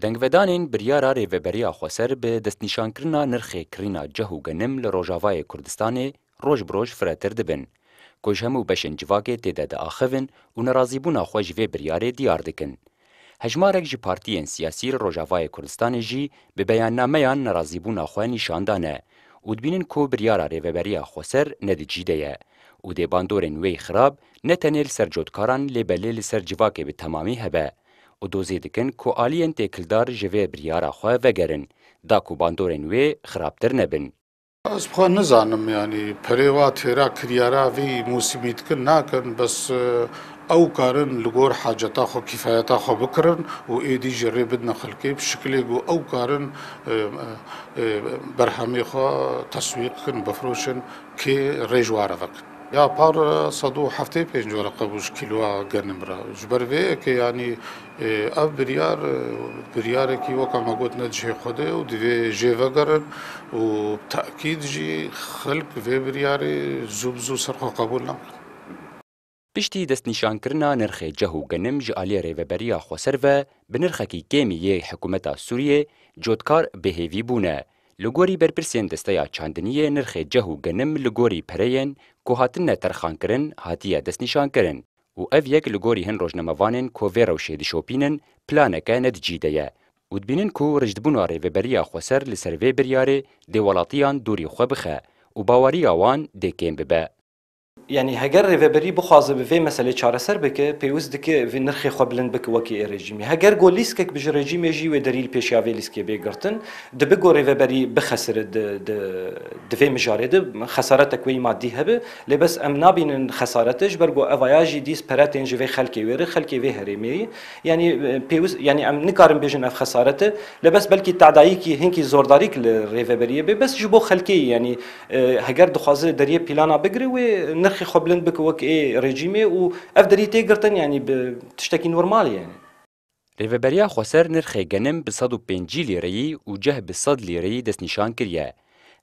دنگودانین بریارا ریوبریا خوسر به دستنیشانکرنا نرخ کرینا جه و گنم لروجاوای کردستان روش بروش فراتر دبن کوج همو بشن جواکه تیده ده آخوین و نرازیبونا خواه جوه بریاره دیار دکن. هجمارک جی پارتیین سیاسی روجاوای کردستان جی به بیاننامهان نرازیبونا خواه نشاندانه و دبینن کو بریارا ریوبریا خوسر ندجیده یه. و دی باندورین وی خراب نتنیل سرجودکاران لبلی لسر جواکه به تمامی هبه. û dozê dikin ku aliyên têkildar ji vê biryara xwe vegerin, da ku bandorên wê xirabtir nebin. Ez xwe nizanim yanî perê wa têra kiryara vê musîbîtkin nakin bes eh, ew karin li gor haceta xwe kîfayeta xwe bikirin û êdî ji rê bidin xilkê bi şikilê got ew karin eh, eh, berhemê xwe teswîq kirin bifroşin kê rêjwara vekin. یا پار صد و هفته پنج ورقه بوش کیلو گرنم را جبر وی که یعنی اف بریار بریار کی وکا ما گوت نجه خوده و دوی جه وگرن و تأکید جی خلق وی بریار زوب زو سرخو قبول نمکن پشتی دست نشان کرنا نرخ جه و گنم جالی ری و بریا خسر و به نرخکی گیمی حکومت سوریه جودکار بهیوی بونه لګوري برپرسین دستیا چاندنی نرخ جهو غنم لګوري پرین کو هاتن ترخان کرن هاتیه دست نشان کرن و اف یک لگوری هن روزنامه‌وانن کو وی روشه د شوپینن پلانکه نه دجیدیه و دبینن کو رجدبون اری و بریا خوسر لسروی بریاره دی ولاتیان دوری خو بخه و باوری اوان دکین ببه یعنی هەگەر ڕێڤەبەری بخوازە بەێ مەسلەی چارەسەر بکە پێویست دکە ێ نرخی خۆبلند بکە وەکی ئێرەژیمی هەگەر گۆلیسکێک بژ ڕێژیمێژی وێ دەریل پێشیاوێ لیسکێ بێگرتن دەبێ گۆ ڕێڤەبەری بخەسر دوێ مژارێ خەسارەتە کوی مادی هەبێ لێ بەس ئەم نابینن خەسارەتش بەرگۆ ئەڤایاژی دیس پەراتێنژ وێ خەلکی وێرە خەلکی وێ هەرێمێی ینی پێویست ینی ئەم نکارم بێژن ئەف خەسارەتە لە بەس بەلکی تعداییکی هنکی زۆرداریک لە ڕێڤەبەریە بێ بەس ji بۆ خەلکی ینی هەگەر دخوازە دەریە پیلانا بگرێ وێ نرخ نرخی خو بلند بک وەک ئێ ڕێژیمێ و ئەف دەری تێگرتن ینی تشتێکی نورمالیە لێڤەبەریا خۆسەر نرخی گەنم بە 150 لێرەیی و جەه بە 100 لێرەیی دەستنیشان کردە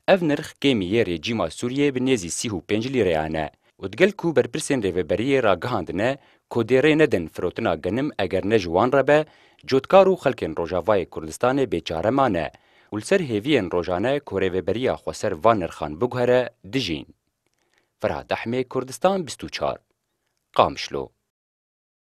ئەف نرخ گەمیە ڕێجیما سووریە بنێزی 35 لیرەیانە و دگەل و بەرپرسێن لێڤەبەریە ڕاگەهاندنە کۆدێڕێ نەدەن فرۆتنا گەنم ئەگەر نەژوان ڕەبە جۆتکار و خەلکن ڕۆژاوای کوردستانێ بێچارەمانە ولسەر هێویەن ڕۆژانە کۆرێڤەبەریا خۆسەر ڤان نرخان بگوهرە دژین دحمه کردستان 24 قامشلو